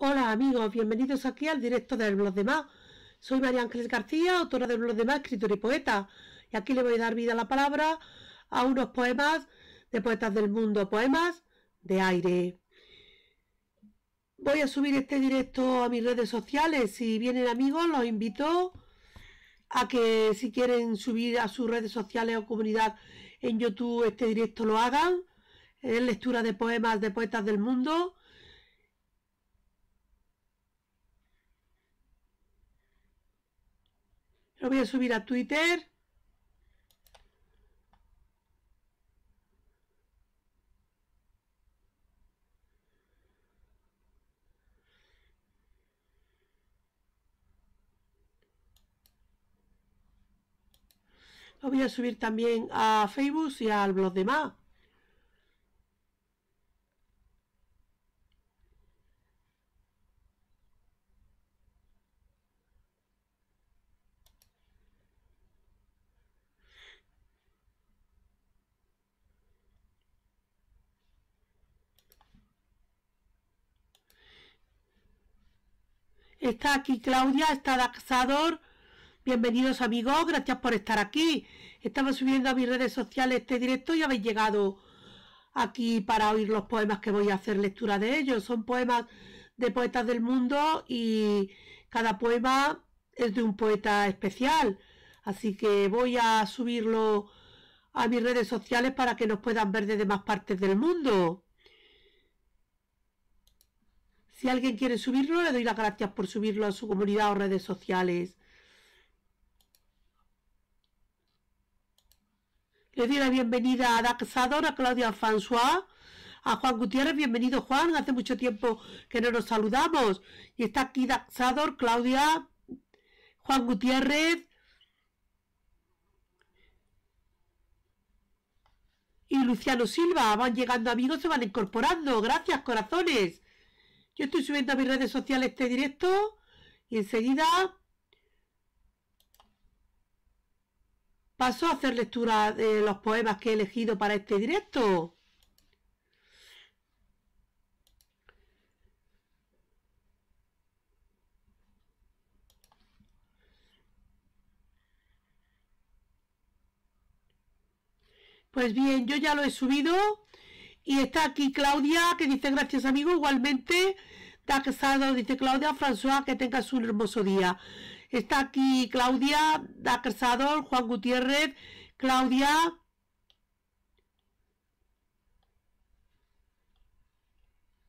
Hola amigos, bienvenidos aquí al directo de los demás. Soy María Ángeles García, autora de los demás, Más, escritora y poeta. Y aquí le voy a dar vida a la palabra a unos poemas de poetas del mundo, poemas de aire. Voy a subir este directo a mis redes sociales. Si vienen amigos, los invito a que si quieren subir a sus redes sociales o comunidad en YouTube este directo lo hagan. Es lectura de poemas de poetas del mundo Lo voy a subir a Twitter. Lo voy a subir también a Facebook y al blog de más. Está aquí Claudia, está Daxador. Bienvenidos amigos, gracias por estar aquí. Estaba subiendo a mis redes sociales este directo y habéis llegado aquí para oír los poemas que voy a hacer lectura de ellos. Son poemas de poetas del mundo y cada poema es de un poeta especial. Así que voy a subirlo a mis redes sociales para que nos puedan ver de demás partes del mundo. Si alguien quiere subirlo, le doy las gracias por subirlo a su comunidad o redes sociales. Le doy la bienvenida a Daxador, a Claudia François, a Juan Gutiérrez. Bienvenido, Juan. Hace mucho tiempo que no nos saludamos. Y está aquí Daxador, Claudia, Juan Gutiérrez. Y Luciano Silva, van llegando amigos, se van incorporando. Gracias, corazones. Yo estoy subiendo a mis redes sociales este directo y enseguida paso a hacer lectura de los poemas que he elegido para este directo. Pues bien, yo ya lo he subido y está aquí Claudia, que dice gracias amigo, igualmente. casado, dice Claudia, François, que tengas un hermoso día. Está aquí Claudia, da casado, Juan Gutiérrez, Claudia.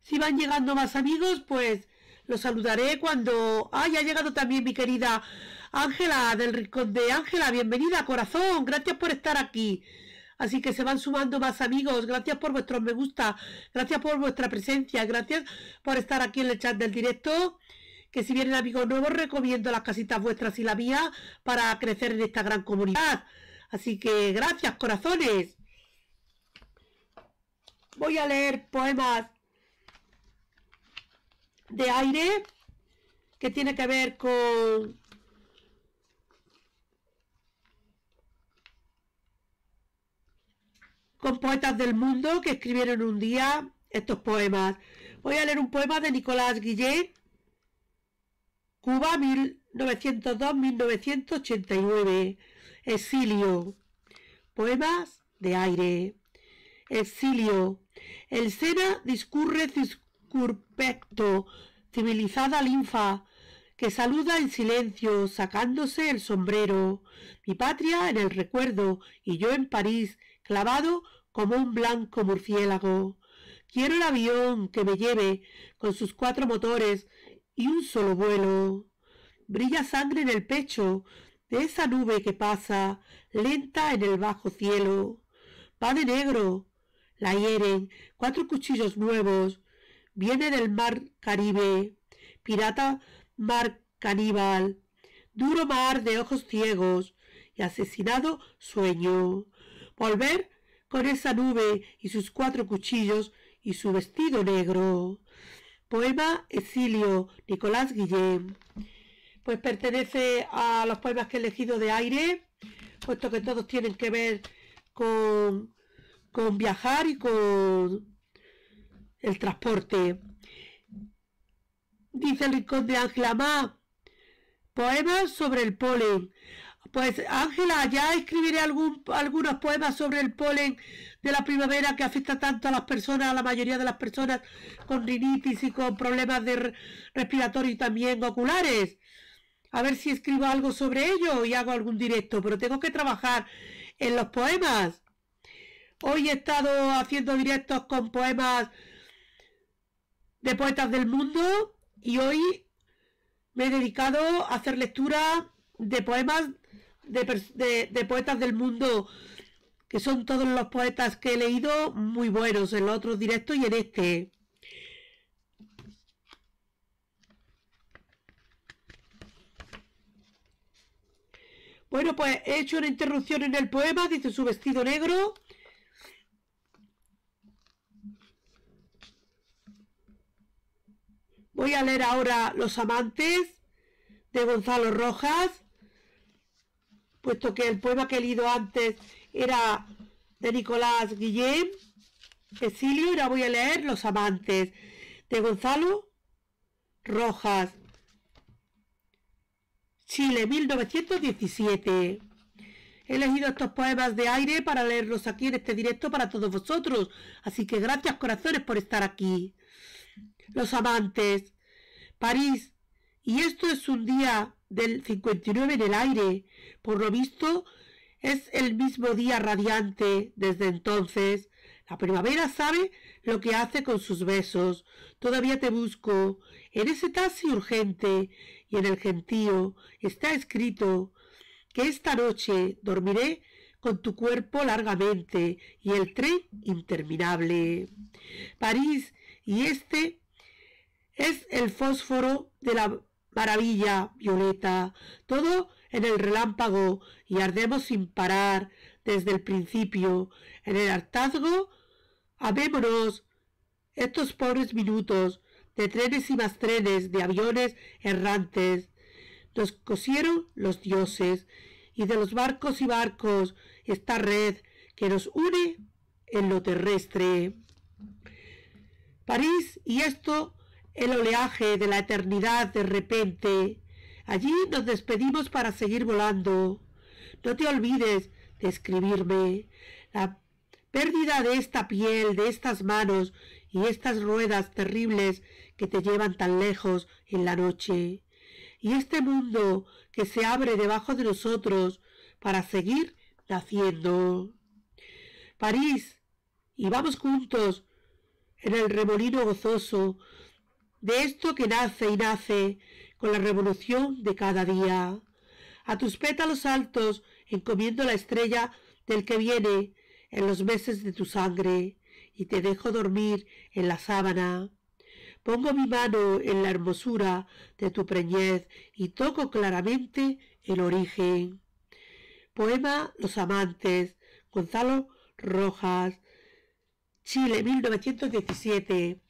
Si van llegando más amigos, pues los saludaré cuando... haya llegado también mi querida Ángela del Rincón de Ángela! Bienvenida, corazón. Gracias por estar aquí. Así que se van sumando más amigos. Gracias por vuestros me gusta. Gracias por vuestra presencia. Gracias por estar aquí en el chat del directo. Que si vienen amigos nuevos, recomiendo las casitas vuestras y la mía para crecer en esta gran comunidad. Así que gracias, corazones. Voy a leer poemas de aire que tiene que ver con con poetas del mundo que escribieron un día estos poemas. Voy a leer un poema de Nicolás Guillet, Cuba 1902-1989, Exilio, poemas de aire. Exilio, el Sena discurre discurpecto, civilizada linfa, que saluda en silencio, sacándose el sombrero. Mi patria en el recuerdo, y yo en París, clavado como un blanco murciélago. Quiero el avión que me lleve con sus cuatro motores y un solo vuelo. Brilla sangre en el pecho de esa nube que pasa lenta en el bajo cielo. Va de negro. La hieren cuatro cuchillos nuevos. Viene del mar Caribe. Pirata mar caníbal. Duro mar de ojos ciegos y asesinado sueño volver con esa nube y sus cuatro cuchillos y su vestido negro. Poema Exilio, Nicolás Guillén. Pues pertenece a los poemas que he elegido de aire, puesto que todos tienen que ver con, viajar y con el transporte. Dice el rincón de Ángela Má, poemas sobre el polen. Pues Ángela, ya escribiré algún, algunos poemas sobre el polen de la primavera que afecta tanto a las personas, a la mayoría de las personas con rinitis y con problemas de respiratorio y también oculares. A ver si escribo algo sobre ello y hago algún directo, pero tengo que trabajar en los poemas. Hoy he estado haciendo directos con poemas de poetas del mundo y hoy me he dedicado a hacer lectura de poemas de, poetas del mundo que son todos los poetas que he leído muy buenos en los otros directos y en este. Bueno, pues he hecho una interrupción en el poema, dice su vestido negro. Voy a leer ahora Los amantes de Gonzalo Rojas puesto que el poema que he leído antes era de Nicolás Guillén, Cecilio. ahora voy a leer Los Amantes, de Gonzalo Rojas, Chile, 1917. He elegido estos poemas de aire para leerlos aquí en este directo para todos vosotros, así que gracias corazones por estar aquí. Los amantes, París, y esto es un día del 59 en el aire. Por lo visto, es el mismo día radiante desde entonces. La primavera sabe lo que hace con sus besos. Todavía te busco. En ese taxi urgente y en el gentío está escrito que esta noche dormiré con tu cuerpo largamente y el tren interminable. París y este es el fósforo de la maravilla, violeta, todo en el relámpago y ardemos sin parar desde el principio, en el hartazgo, amémonos estos pobres minutos de trenes y más trenes, de aviones errantes. Nos cosieron los dioses y de los barcos y barcos esta red que nos une en lo terrestre. París y esto el oleaje de la eternidad de repente. Allí nos despedimos para seguir volando. No te olvides de escribirme. La pérdida de esta piel, de estas manos y estas ruedas terribles que te llevan tan lejos en la noche. Y este mundo que se abre debajo de nosotros para seguir naciendo. París, y vamos juntos en el remolino gozoso de esto que nace y nace con la revolución de cada día. A tus pétalos altos encomiendo la estrella del que viene en los meses de tu sangre, y te dejo dormir en la sábana. Pongo mi mano en la hermosura de tu preñez y toco claramente el origen. Poema Los Amantes, Gonzalo Rojas, Chile, 1917.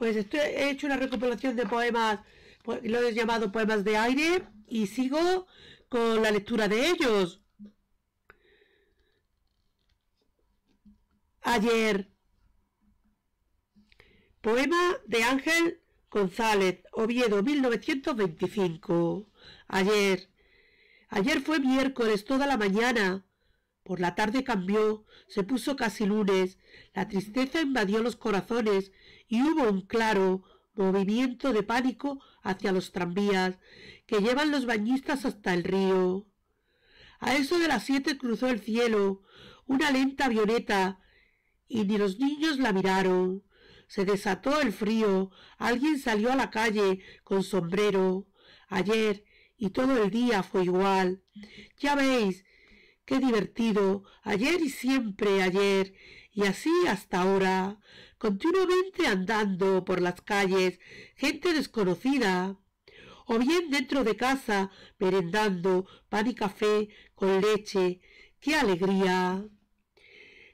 Pues he hecho una recopilación de poemas, lo he llamado poemas de aire, y sigo con la lectura de ellos. Ayer. Poema de Ángel González, Oviedo, 1925. Ayer. Ayer fue miércoles toda la mañana. Por la tarde cambió, se puso casi lunes. La tristeza invadió los corazones y hubo un claro movimiento de pánico hacia los tranvías que llevan los bañistas hasta el río. A eso de las siete cruzó el cielo una lenta avioneta y ni los niños la miraron. Se desató el frío, alguien salió a la calle con sombrero. Ayer y todo el día fue igual. Ya veis, qué divertido, ayer y siempre ayer, y así hasta ahora, continuamente andando por las calles gente desconocida, o bien dentro de casa merendando pan y café con leche. ¡Qué alegría!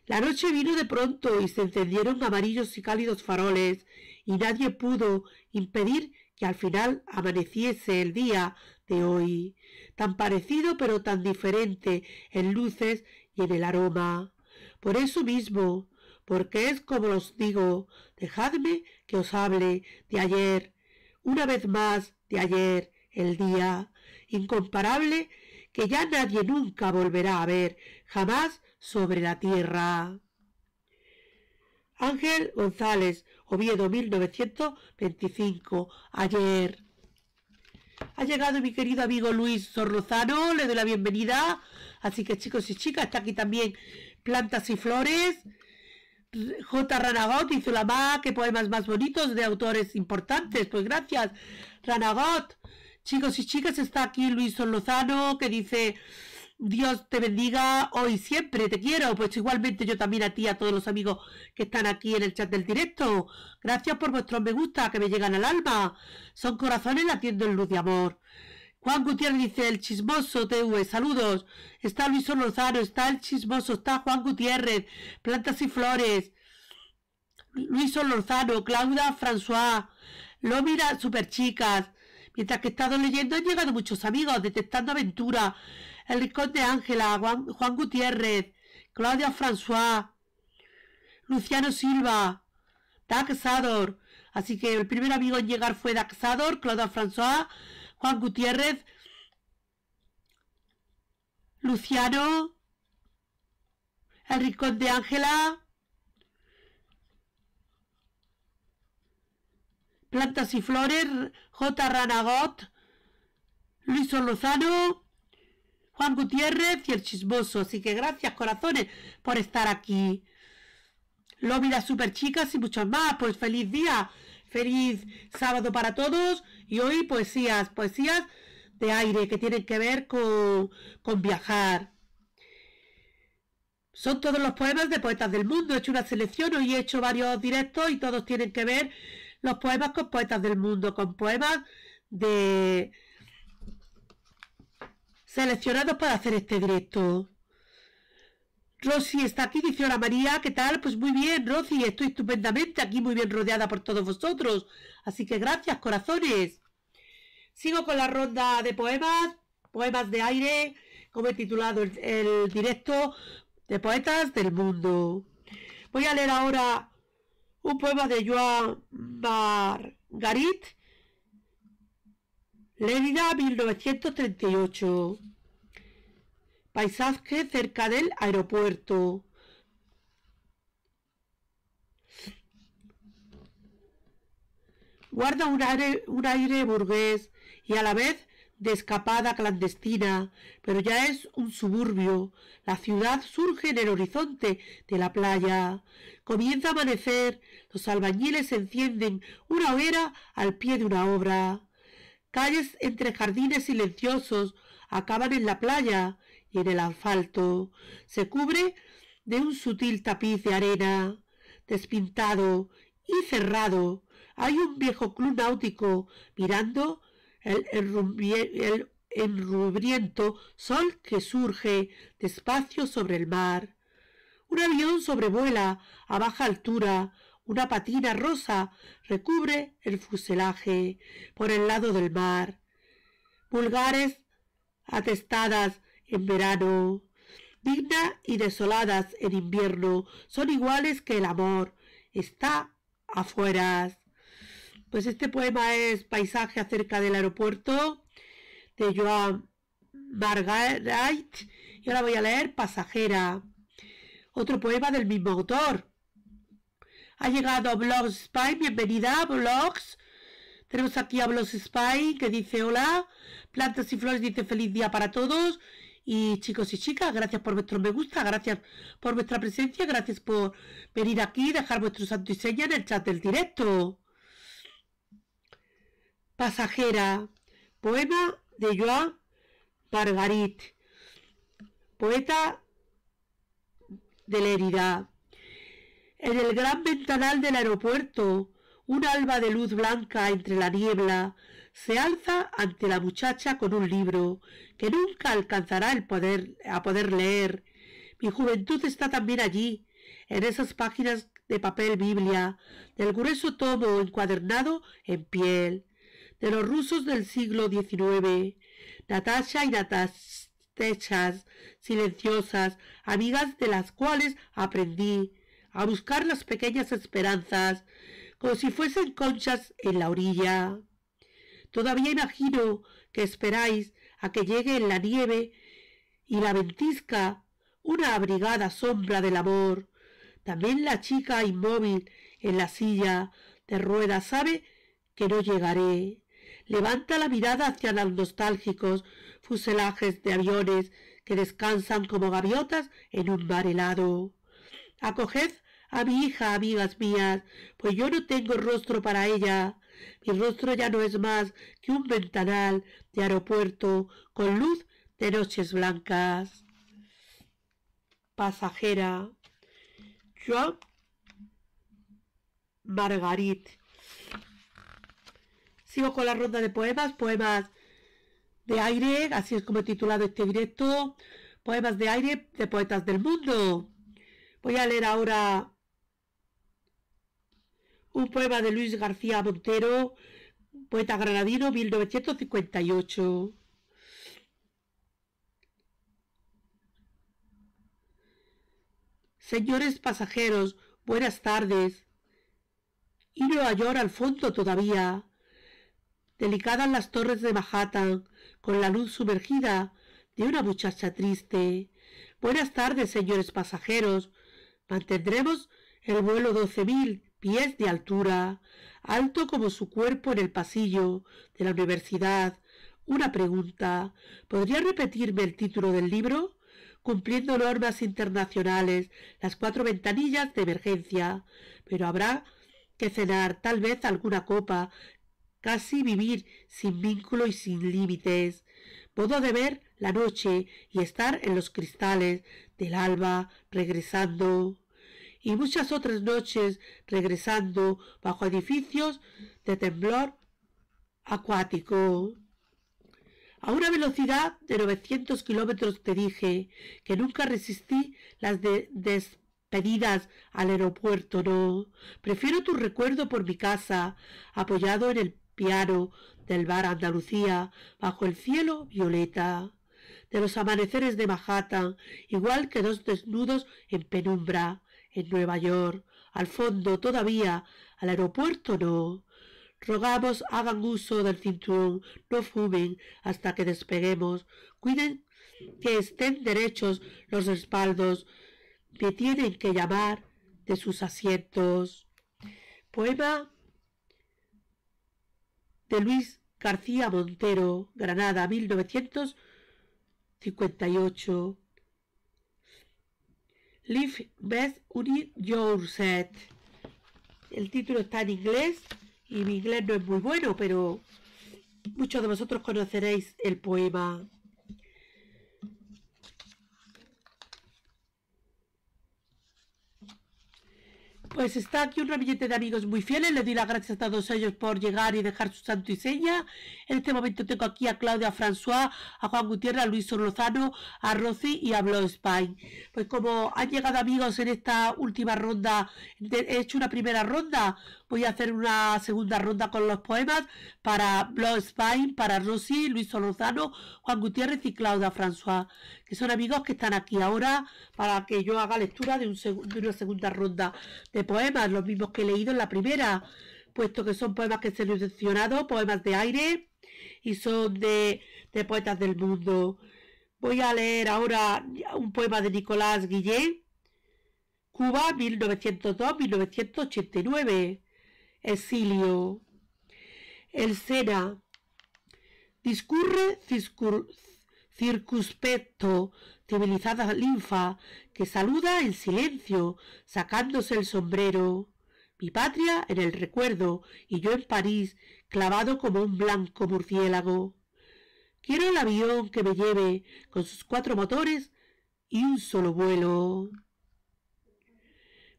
La noche vino de pronto y se encendieron amarillos y cálidos faroles, y nadie pudo impedir que al final amaneciese el día de hoy, tan parecido pero tan diferente en luces y en el aroma. Por eso mismo, porque es como os digo, dejadme que os hable de ayer, una vez más de ayer, el día incomparable que ya nadie nunca volverá a ver jamás sobre la tierra. Ángel González, Oviedo 1925, ayer. Ha llegado mi querido amigo Luis Sorrozano, le doy la bienvenida. Así que chicos y chicas, está aquí también Plantas y Flores. J. Ranagot y Zulamá, que poemas más bonitos de autores importantes. Pues gracias, Ranagot. Chicos y chicas, está aquí Luis Lozano que dice, Dios te bendiga hoy siempre, te quiero. Pues igualmente yo también a ti, a todos los amigos que están aquí en el chat del directo. Gracias por vuestros me gusta que me llegan al alma. Son corazones latiendo en luz de amor. Juan Gutiérrez dice, el chismoso TV, saludos. Está Luis Lozano está el chismoso, está Juan Gutiérrez, plantas y flores. Luis Lozano Claudia François, lo mira super chicas. Mientras que he estado leyendo han llegado muchos amigos, detectando Aventura El rincón de Ángela, Juan, Juan Gutiérrez, Claudia François, Luciano Silva, Daxador. Así que el primer amigo en llegar fue Daxador, Claudia François, Juan Gutiérrez, Luciano, El Rincón de Ángela, Plantas y Flores, J. Ranagot, Luis Lozano, Juan Gutiérrez y el chismoso. Así que gracias, corazones, por estar aquí. ...Lóvida super chicas y muchos más. Pues feliz día, feliz sábado para todos. Y hoy poesías, poesías de aire que tienen que ver con, viajar. Son todos los poemas de poetas del mundo. He hecho una selección, hoy he hecho varios directos y todos tienen que ver los poemas con poetas del mundo, con poemas de seleccionados para hacer este directo. Rosy está aquí, dice Ana María, ¿qué tal? Pues muy bien, Rosy, estoy estupendamente aquí, muy bien rodeada por todos vosotros. Así que gracias, corazones. Sigo con la ronda de poemas, poemas de aire, como he titulado el, directo de Poetas del Mundo. Voy a leer ahora un poema de Joan Margarit, Lérida, 1938 paisaje cerca del aeropuerto. Guarda un aire, un aire burgués y a la vez de escapada clandestina, pero ya es un suburbio. La ciudad surge en el horizonte de la playa. Comienza a amanecer, los albañiles encienden una hoguera al pie de una obra. Calles entre jardines silenciosos acaban en la playa, y en el asfalto, se cubre de un sutil tapiz de arena, despintado y cerrado. Hay un viejo club náutico mirando el, el enrubriento sol que surge despacio sobre el mar. Un avión sobrevuela a baja altura, una patina rosa recubre el fuselaje por el lado del mar. Pulgares atestadas en verano, digna y desoladas en invierno, son iguales que el amor, está afuera. Pues este poema es Paisaje acerca del aeropuerto de Joan Margaret y ahora voy a leer Pasajera, otro poema del mismo autor. Ha llegado Blogs Spy, bienvenida Blogs. Tenemos aquí a Blogs Spy que dice hola, plantas y flores dice feliz día para todos y chicos y chicas, gracias por vuestros me gusta, gracias por vuestra presencia, gracias por venir aquí y dejar vuestro santo y seña en el chat del directo. Pasajera, poema de Joan Margarit, poeta de la herida. En el gran ventanal del aeropuerto, un alba de luz blanca entre la niebla se alza ante la muchacha con un libro que nunca alcanzará el poder, a poder leer. Mi juventud está también allí, en esas páginas de papel Biblia, del grueso tomo encuadernado en piel, de los rusos del siglo XIX, Natasha y Natastechas, silenciosas, amigas de las cuales aprendí a buscar las pequeñas esperanzas, como si fuesen conchas en la orilla. Todavía imagino que esperáis a que llegue en la nieve y la ventisca una abrigada sombra del amor. También la chica inmóvil en la silla de ruedas sabe que no llegaré. Levanta la mirada hacia los nostálgicos fuselajes de aviones que descansan como gaviotas en un mar helado. Acoged a mi hija, amigas mías, pues yo no tengo rostro para ella. Mi rostro ya no es más que un ventanal de aeropuerto con luz de noches blancas. Pasajera. yo Margarit. Sigo con la ronda de poemas, poemas de aire, así es como he titulado este directo, poemas de aire de poetas del mundo. Voy a leer ahora un poema de Luis García Montero, poeta granadino, 1958. Señores pasajeros, buenas tardes. Y Nueva York al fondo todavía. Delicadas las torres de Manhattan, con la luz sumergida de una muchacha triste. Buenas tardes, señores pasajeros. Mantendremos el vuelo 12.000 pies de altura, alto como su cuerpo en el pasillo de la universidad, una pregunta. ¿Podría repetirme el título del libro? Cumpliendo normas internacionales, las cuatro ventanillas de emergencia. Pero habrá que cenar, tal vez alguna copa, casi vivir sin vínculo y sin límites. Modo de ver la noche y estar en los cristales del alba regresando y muchas otras noches regresando bajo edificios de temblor acuático. A una velocidad de 900 kilómetros te dije que nunca resistí las despedidas al aeropuerto, no. Prefiero tu recuerdo por mi casa, apoyado en el piano del bar Andalucía, bajo el cielo violeta de los amaneceres de Manhattan, igual que dos desnudos en penumbra, en Nueva York, al fondo todavía, al aeropuerto no. Rogamos hagan uso del cinturón, no fumen hasta que despeguemos, cuiden que estén derechos los respaldos que tienen que llamar de sus asientos. Poema de Luis García Montero, Granada, 1958. Live Best Unit set. El título está en inglés y mi inglés no es muy bueno, pero muchos de vosotros conoceréis el poema. Pues está aquí un ramillete de amigos muy fieles. Les doy las gracias a todos ellos por llegar y dejar su santo y seña. En este momento tengo aquí a Claudia, a François, a Juan Gutiérrez, a Luis Sorlozano, a Rosy y a Blow Spine. Pues como han llegado amigos en esta última ronda, he hecho una primera ronda. Voy a hacer una segunda ronda con los poemas para Blow Spine, para Rosy, Luis Sorlozano, Juan Gutiérrez y Claudia François, que son amigos que están aquí ahora para que yo haga lectura de, un de una segunda ronda de poemas, los mismos que he leído en la primera, puesto que son poemas que se han seleccionado, poemas de aire, y son de, poetas del mundo. Voy a leer ahora un poema de Nicolás Guillén, Cuba 1902-1989, Exilio. El Sena. Discurre circuspecto, civilizada linfa, que saluda en silencio, sacándose el sombrero. Mi patria en el recuerdo y yo en París, clavado como un blanco murciélago. Quiero el avión que me lleve con sus cuatro motores y un solo vuelo.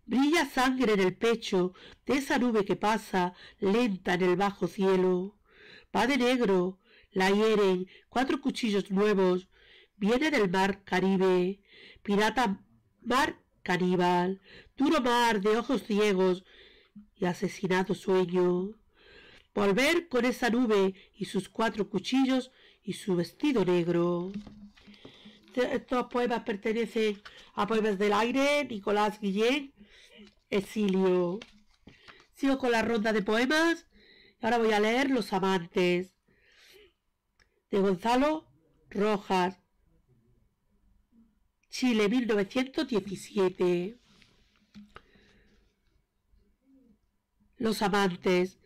Brilla sangre en el pecho de esa nube que pasa lenta en el bajo cielo. Va de negro, la hieren, cuatro cuchillos nuevos, viene del mar Caribe, pirata mar caníbal, duro mar de ojos ciegos y asesinado sueño. Volver con esa nube y sus cuatro cuchillos y su vestido negro. Estos poemas pertenecen a Poemas del Aire, Nicolás Guillén, Exilio. Sigo con la ronda de poemas. Ahora voy a leer Los Amantes de Gonzalo Rojas. Chile 1917. Los amantes.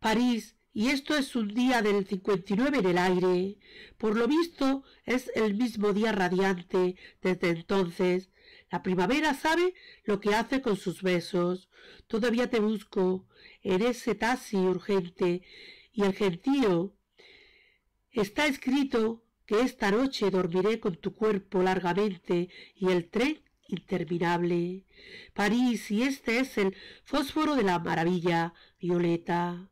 París. Y esto es un día del 59 en el aire. Por lo visto es el mismo día radiante desde entonces. La primavera sabe lo que hace con sus besos. Todavía te busco en ese taxi urgente y el gentío Está escrito que esta noche dormiré con tu cuerpo largamente y el tren interminable. París, y este es el fósforo de la maravilla violeta.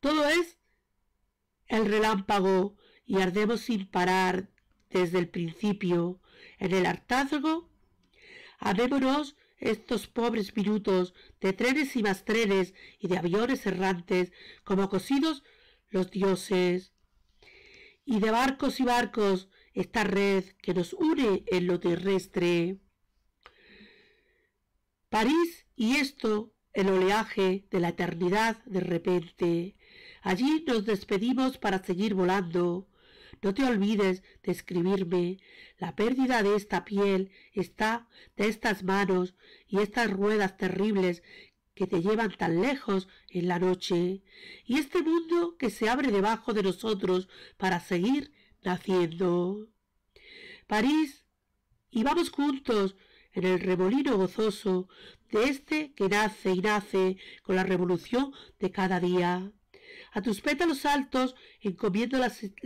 Todo es el relámpago y ardemos sin parar desde el principio. En el hartazgo, amémonos estos pobres minutos de trenes y más trenes y de aviones errantes como cocidos los dioses y de barcos y barcos esta red que nos une en lo terrestre. París y esto, el oleaje de la eternidad de repente. Allí nos despedimos para seguir volando. No te olvides de escribirme. La pérdida de esta piel está de estas manos y estas ruedas terribles que te llevan tan lejos en la noche, y este mundo que se abre debajo de nosotros para seguir naciendo. París, y vamos juntos en el remolino gozoso de este que nace y nace con la revolución de cada día. A tus pétalos altos encomiendo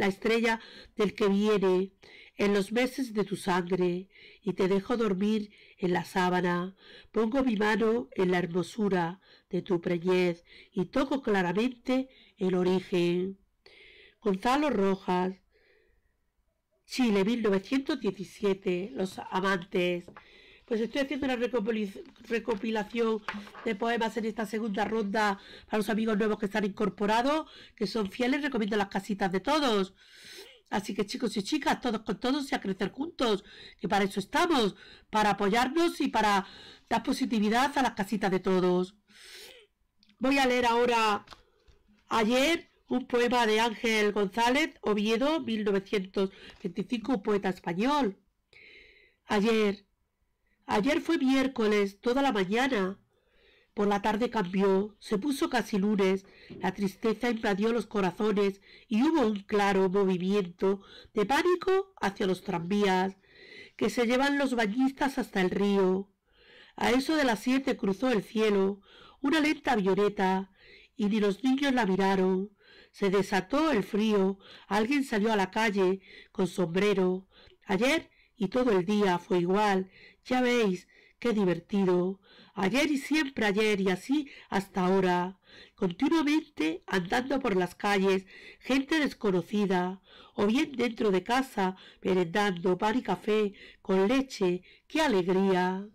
la estrella del que viene, en los meses de tu sangre, y te dejo dormir en la sábana, pongo mi mano en la hermosura de tu preñez, y toco claramente el origen. Gonzalo Rojas, Chile, 1917, Los Amantes. Pues estoy haciendo una recopilación de poemas en esta segunda ronda para los amigos nuevos que están incorporados, que son fieles, recomiendo las casitas de todos. Así que chicos y chicas, todos con todos y a crecer juntos, que para eso estamos, para apoyarnos y para dar positividad a las casitas de todos. Voy a leer ahora ayer un poema de Ángel González, Oviedo, 1925, un poeta español. Ayer, ayer fue miércoles, toda la mañana, por la tarde cambió, se puso casi lunes, la tristeza invadió los corazones y hubo un claro movimiento de pánico hacia los tranvías que se llevan los bañistas hasta el río. A eso de las siete cruzó el cielo una lenta violeta y ni los niños la miraron. Se desató el frío, alguien salió a la calle con sombrero. Ayer y todo el día fue igual, ya veis, qué divertido ayer y siempre ayer y así hasta ahora, continuamente andando por las calles, gente desconocida, o bien dentro de casa, merendando pan y café, con leche, qué alegría.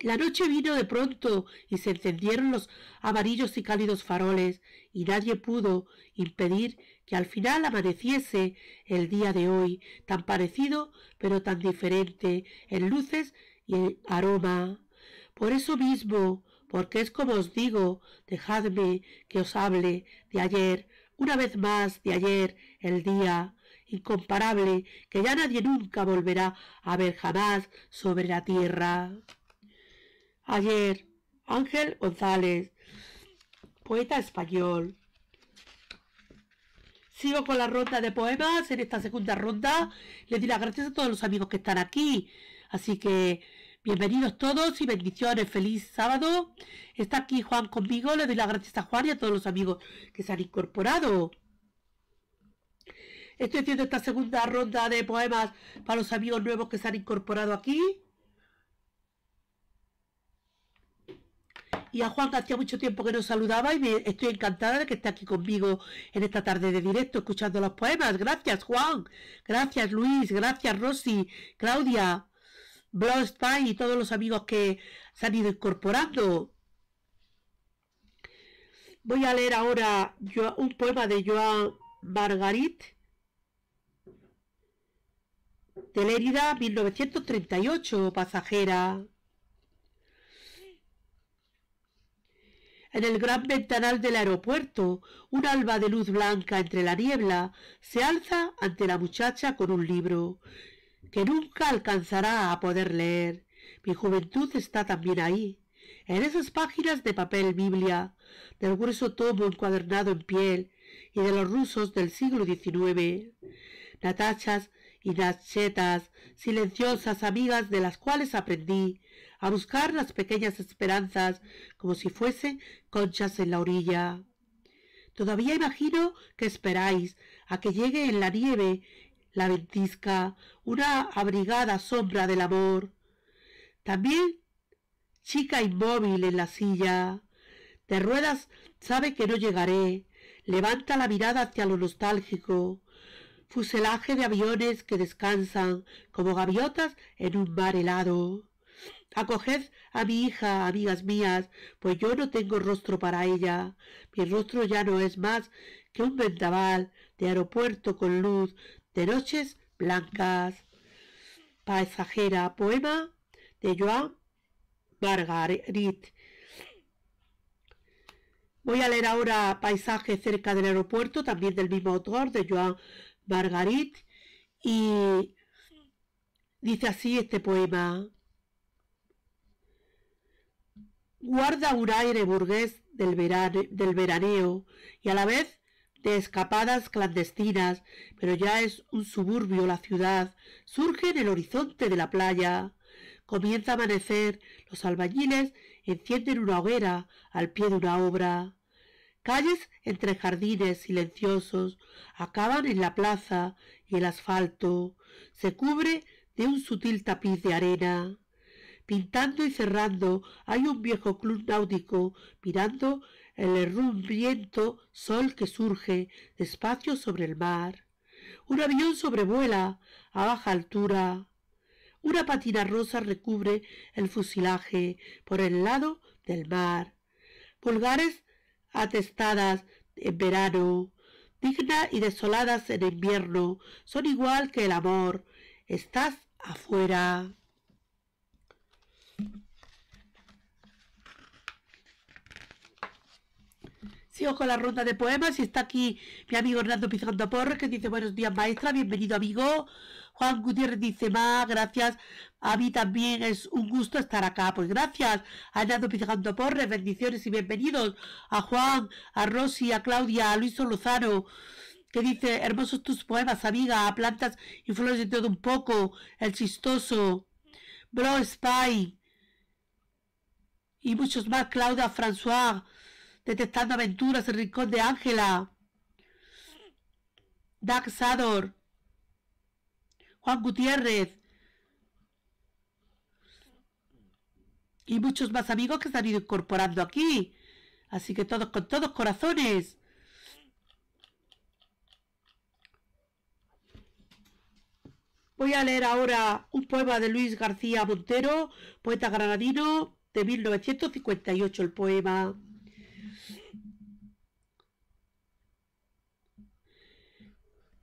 La noche vino de pronto y se encendieron los amarillos y cálidos faroles, y nadie pudo impedir que al final amaneciese el día de hoy, tan parecido pero tan diferente en luces y en aroma. Por eso mismo, porque es como os digo, dejadme que os hable de ayer, una vez más de ayer, el día incomparable que ya nadie nunca volverá a ver jamás sobre la tierra. Ayer, Ángel González, poeta español. Sigo con la ronda de poemas. En esta segunda ronda les di las gracias a todos los amigos que están aquí. Así que Bienvenidos todos y bendiciones. Feliz sábado. Está aquí Juan conmigo. Le doy las gracias a Juan y a todos los amigos que se han incorporado. Estoy haciendo esta segunda ronda de poemas para los amigos nuevos que se han incorporado aquí. Y a Juan que hacía mucho tiempo que no saludaba y estoy encantada de que esté aquí conmigo en esta tarde de directo escuchando los poemas. Gracias Juan, gracias Luis, gracias Rosy, Claudia. Bloodstein y todos los amigos que se han ido incorporando. Voy a leer ahora un poema de Joan Margarit de 1938, pasajera. En el gran ventanal del aeropuerto, un alba de luz blanca entre la niebla se alza ante la muchacha con un libro que nunca alcanzará a poder leer. Mi juventud está también ahí, en esas páginas de papel Biblia, del grueso tomo encuadernado en piel y de los rusos del siglo XIX. Natachas y Nachetas, silenciosas amigas de las cuales aprendí a buscar las pequeñas esperanzas como si fuesen conchas en la orilla. Todavía imagino que esperáis a que llegue en la nieve la ventisca, una abrigada sombra del amor. También chica inmóvil en la silla. De ruedas sabe que no llegaré. Levanta la mirada hacia lo nostálgico. Fuselaje de aviones que descansan como gaviotas en un mar helado. Acoged a mi hija, amigas mías, pues yo no tengo rostro para ella. Mi rostro ya no es más que un vendaval de aeropuerto con luz de Noches Blancas. Paisajera, poema de Joan Margarit. Voy a leer ahora Paisaje cerca del aeropuerto, también del mismo autor, de Joan Margarit, y dice así este poema. Guarda un aire burgués del, verano, del veraneo y a la vez de escapadas clandestinas, pero ya es un suburbio la ciudad, surge en el horizonte de la playa. Comienza a amanecer, los albañiles encienden una hoguera al pie de una obra. Calles entre jardines silenciosos acaban en la plaza y el asfalto se cubre de un sutil tapiz de arena. Pintando y cerrando hay un viejo club náutico mirando el herrumbriento sol que surge despacio sobre el mar. Un avión sobrevuela a baja altura. Una patina rosa recubre el fusilaje por el lado del mar. Pulgares atestadas en verano, dignas y desoladas en invierno, son igual que el amor. Estás afuera. Sigo con la ronda de poemas y está aquí mi amigo Hernando Pizarro Porre, que dice buenos días maestra, bienvenido amigo. Juan Gutiérrez dice más, gracias. A mí también es un gusto estar acá. Pues gracias a Hernando Pizarro Porres, bendiciones y bienvenidos a Juan, a Rosy, a Claudia, a Luis Lozaro." que dice hermosos tus poemas amiga, a plantas y flores de todo un poco, el chistoso, Bro Spy y muchos más, Claudia, François. Detectando aventuras, el rincón de Ángela. Doug Sador, Juan Gutiérrez y muchos más amigos que se han ido incorporando aquí. Así que todos con todos corazones. Voy a leer ahora un poema de Luis García Montero, poeta granadino de 1958, el poema.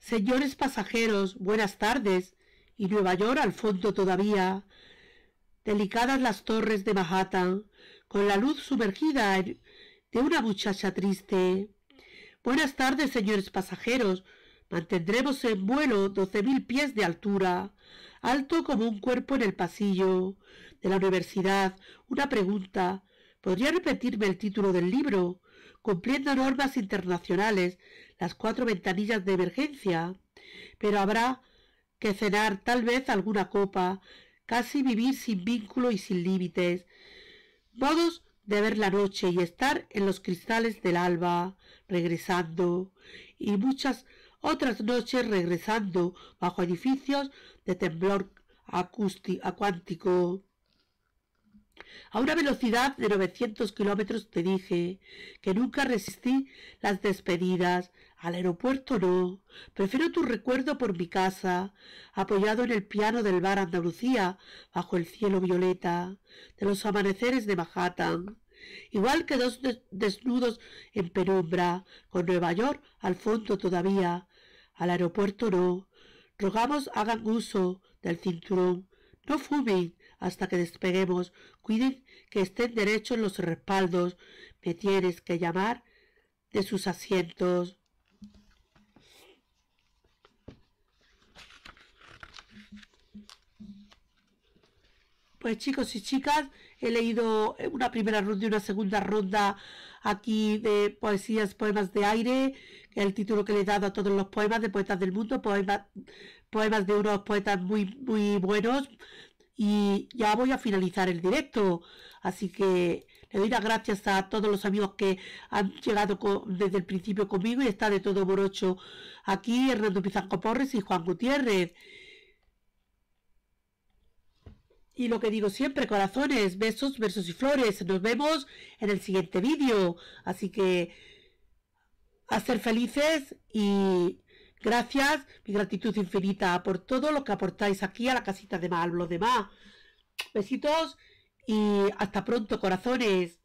Señores pasajeros, buenas tardes. Y Nueva York al fondo todavía. Delicadas las torres de Manhattan, con la luz sumergida de una muchacha triste. Buenas tardes, señores pasajeros. Mantendremos en vuelo doce mil pies de altura, alto como un cuerpo en el pasillo. De la universidad, una pregunta. ¿Podría repetirme el título del libro? Cumpliendo normas internacionales las cuatro ventanillas de emergencia, pero habrá que cenar tal vez alguna copa, casi vivir sin vínculo y sin límites, modos de ver la noche y estar en los cristales del alba, regresando, y muchas otras noches regresando bajo edificios de temblor acuántico. A una velocidad de 900 kilómetros te dije que nunca resistí las despedidas, al aeropuerto no. Prefiero tu recuerdo por mi casa, apoyado en el piano del bar Andalucía, bajo el cielo violeta, de los amaneceres de Manhattan. Igual que dos desnudos en penumbra, con Nueva York al fondo todavía. Al aeropuerto no. Rogamos hagan uso del cinturón. No fumen hasta que despeguemos. Cuiden que estén derechos los respaldos. Me tienes que llamar de sus asientos. Pues chicos y chicas, he leído eh, una primera ronda y una segunda ronda aquí de poesías, poemas de aire, que es el título que le he dado a todos los poemas de poetas del mundo, poemas, poemas de unos poetas muy, muy buenos. Y ya voy a finalizar el directo. Así que le doy las gracias a todos los amigos que han llegado desde el principio conmigo y está de todo morocho aquí, Hernando Pizanco Porres y Juan Gutiérrez. Y lo que digo siempre, corazones, besos, versos y flores. Nos vemos en el siguiente vídeo. Así que a ser felices y gracias, mi gratitud infinita por todo lo que aportáis aquí a la casita de Mal, los demás. Besitos y hasta pronto, corazones.